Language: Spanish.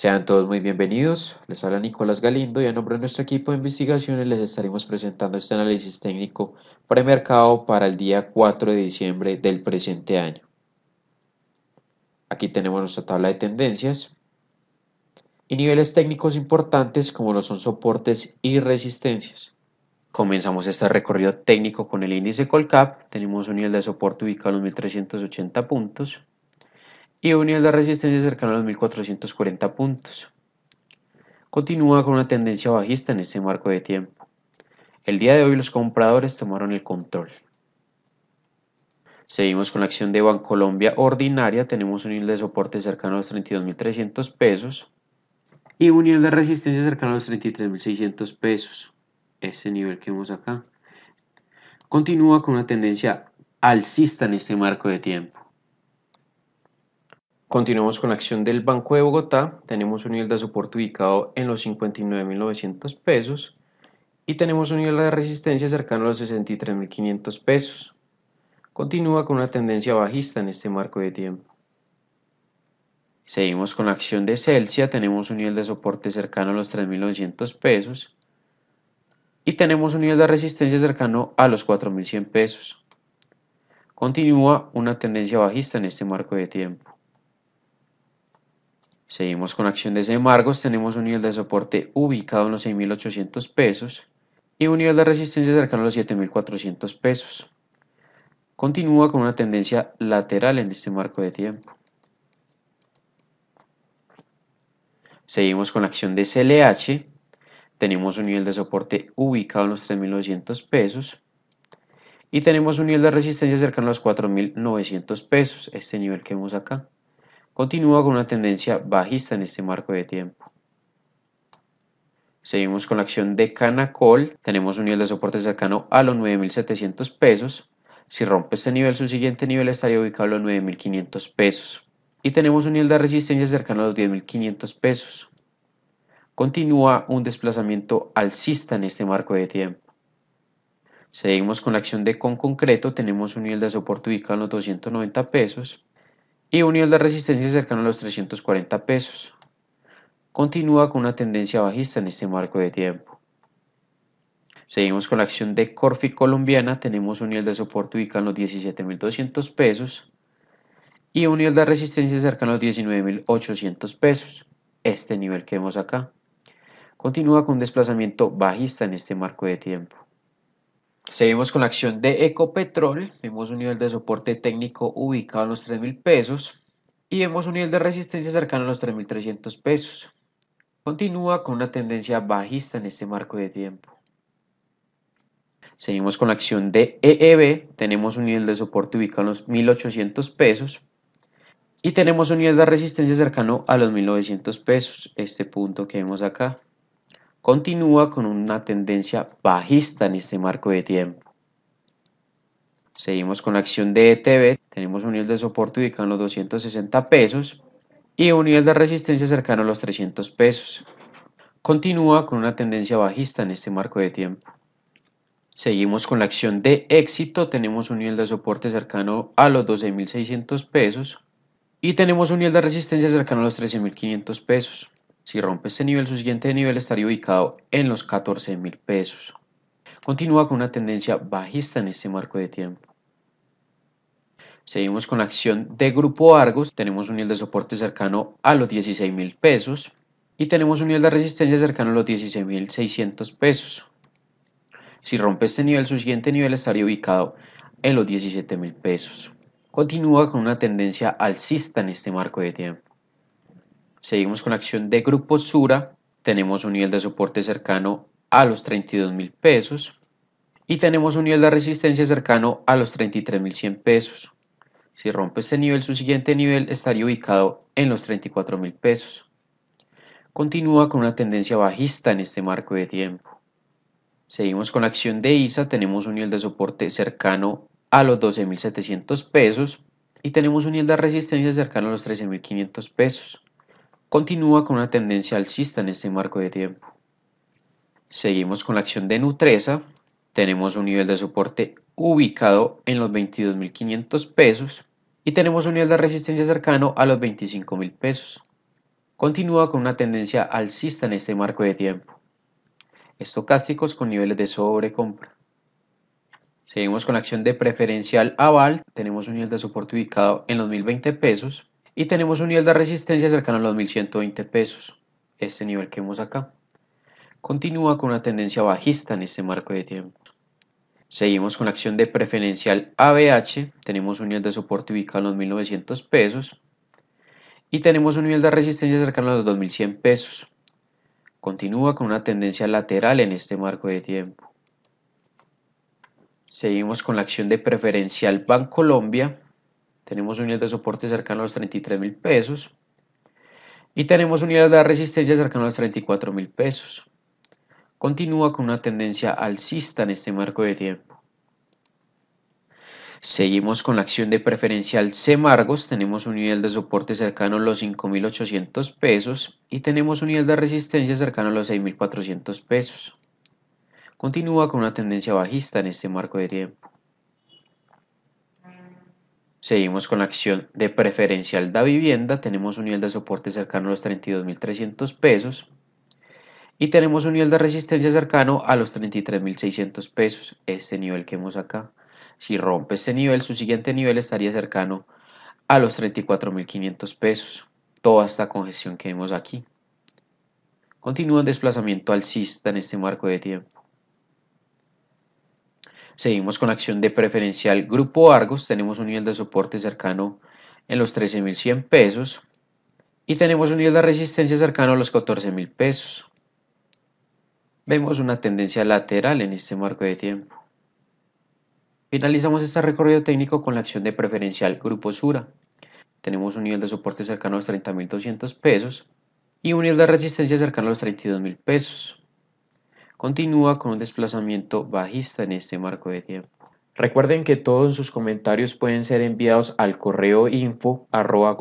Sean todos muy bienvenidos. Les habla Nicolás Galindo y a nombre de nuestro equipo de investigaciones les estaremos presentando este análisis técnico premercado para el día 4 de diciembre del presente año. Aquí tenemos nuestra tabla de tendencias y niveles técnicos importantes como lo son soportes y resistencias. Comenzamos este recorrido técnico con el índice Colcap. Tenemos un nivel de soporte ubicado en 1380 puntos y un nivel de resistencia cercano a los 1440 puntos. Continúa con una tendencia bajista en este marco de tiempo. El día de hoy los compradores tomaron el control. Seguimos con la acción de Bancolombia ordinaria, tenemos un nivel de soporte cercano a los 32.300 pesos y un nivel de resistencia cercano a los 33.600 pesos, ese nivel que vemos acá. Continúa con una tendencia alcista en este marco de tiempo. Continuamos con la acción del Banco de Bogotá. Tenemos un nivel de soporte ubicado en los 59.900 pesos y tenemos un nivel de resistencia cercano a los 63.500 pesos. Continúa con una tendencia bajista en este marco de tiempo. Seguimos con la acción de Celsius. Tenemos un nivel de soporte cercano a los 3.900 pesos y tenemos un nivel de resistencia cercano a los 4.100 pesos. Continúa una tendencia bajista en este marco de tiempo. Seguimos con acción de Margos, tenemos un nivel de soporte ubicado en los 6.800 pesos y un nivel de resistencia cercano a los 7.400 pesos. Continúa con una tendencia lateral en este marco de tiempo. Seguimos con la acción de CLH, tenemos un nivel de soporte ubicado en los 3.900 pesos y tenemos un nivel de resistencia cercano a los 4.900 pesos, este nivel que vemos acá continúa con una tendencia bajista en este marco de tiempo. Seguimos con la acción de Canacol, tenemos un nivel de soporte cercano a los 9.700 pesos. Si rompe este nivel, su siguiente nivel estaría ubicado a los 9.500 pesos. Y tenemos un nivel de resistencia cercano a los 10.500 pesos. Continúa un desplazamiento alcista en este marco de tiempo. Seguimos con la acción de Conconcreto. concreto, tenemos un nivel de soporte ubicado a los 290 pesos y un nivel de resistencia cercano a los 340 pesos. Continúa con una tendencia bajista en este marco de tiempo. Seguimos con la acción de Corfi colombiana, tenemos un nivel de soporte ubicado en los 17.200 pesos y un nivel de resistencia cercano a los 19.800 pesos, este nivel que vemos acá. Continúa con un desplazamiento bajista en este marco de tiempo. Seguimos con la acción de Ecopetrol, vemos un nivel de soporte técnico ubicado a los 3.000 pesos y vemos un nivel de resistencia cercano a los 3.300 pesos. Continúa con una tendencia bajista en este marco de tiempo. Seguimos con la acción de EEB, tenemos un nivel de soporte ubicado a los 1.800 pesos y tenemos un nivel de resistencia cercano a los 1.900 pesos, este punto que vemos acá continúa con una tendencia bajista en este marco de tiempo. Seguimos con la acción de ETB, tenemos un nivel de soporte ubicado en los 260 pesos y un nivel de resistencia cercano a los 300 pesos. Continúa con una tendencia bajista en este marco de tiempo. Seguimos con la acción de éxito, tenemos un nivel de soporte cercano a los 12.600 pesos y tenemos un nivel de resistencia cercano a los 13.500 pesos. Si rompe este nivel, su siguiente nivel estaría ubicado en los 14 mil pesos. Continúa con una tendencia bajista en este marco de tiempo. Seguimos con la acción de Grupo Argos. Tenemos un nivel de soporte cercano a los 16 mil pesos y tenemos un nivel de resistencia cercano a los 16 mil 600 pesos. Si rompe este nivel, su siguiente nivel estaría ubicado en los 17 mil pesos. Continúa con una tendencia alcista en este marco de tiempo seguimos con la acción de grupo Sura, tenemos un nivel de soporte cercano a los 32 mil pesos y tenemos un nivel de resistencia cercano a los 33 mil 100 pesos. Si rompe este nivel, su siguiente nivel estaría ubicado en los 34 mil pesos. Continúa con una tendencia bajista en este marco de tiempo. Seguimos con la acción de ISA, tenemos un nivel de soporte cercano a los 12.700 pesos y tenemos un nivel de resistencia cercano a los 13.500 pesos continúa con una tendencia alcista en este marco de tiempo. Seguimos con la acción de Nutresa, tenemos un nivel de soporte ubicado en los 22.500 pesos y tenemos un nivel de resistencia cercano a los 25.000 pesos. Continúa con una tendencia alcista en este marco de tiempo. Estocásticos con niveles de sobrecompra. Seguimos con la acción de preferencial aval, tenemos un nivel de soporte ubicado en los 1.020 pesos y tenemos un nivel de resistencia cercano a los 1120 pesos, este nivel que vemos acá. Continúa con una tendencia bajista en este marco de tiempo. Seguimos con la acción de preferencial ABH, tenemos un nivel de soporte ubicado en los 1900 pesos y tenemos un nivel de resistencia cercano a los 2100 pesos. Continúa con una tendencia lateral en este marco de tiempo. Seguimos con la acción de preferencial Bancolombia, tenemos un nivel de soporte cercano a los 33 mil pesos. Y tenemos un nivel de resistencia cercano a los 34 mil pesos. Continúa con una tendencia alcista en este marco de tiempo. Seguimos con la acción de preferencial Margos. tenemos un nivel de soporte cercano a los 5.800 pesos y tenemos un nivel de resistencia cercano a los 6.400 pesos. Continúa con una tendencia bajista en este marco de tiempo. Seguimos con la acción de preferencial da vivienda, tenemos un nivel de soporte cercano a los 32.300 pesos y tenemos un nivel de resistencia cercano a los 33.600 pesos, este nivel que vemos acá. Si rompe este nivel, su siguiente nivel estaría cercano a los 34.500 pesos, toda esta congestión que vemos aquí. Continúa el desplazamiento alcista en este marco de tiempo. Seguimos con la acción de preferencial Grupo Argos, tenemos un nivel de soporte cercano en los 13.100 pesos y tenemos un nivel de resistencia cercano a los 14.000 pesos. Vemos una tendencia lateral en este marco de tiempo. Finalizamos este recorrido técnico con la acción de preferencial Grupo Sura. Tenemos un nivel de soporte cercano a los 30.200 pesos y un nivel de resistencia cercano a los 32.000 pesos continúa con un desplazamiento bajista en este marco de tiempo. Recuerden que todos sus comentarios pueden ser enviados al correo info arroba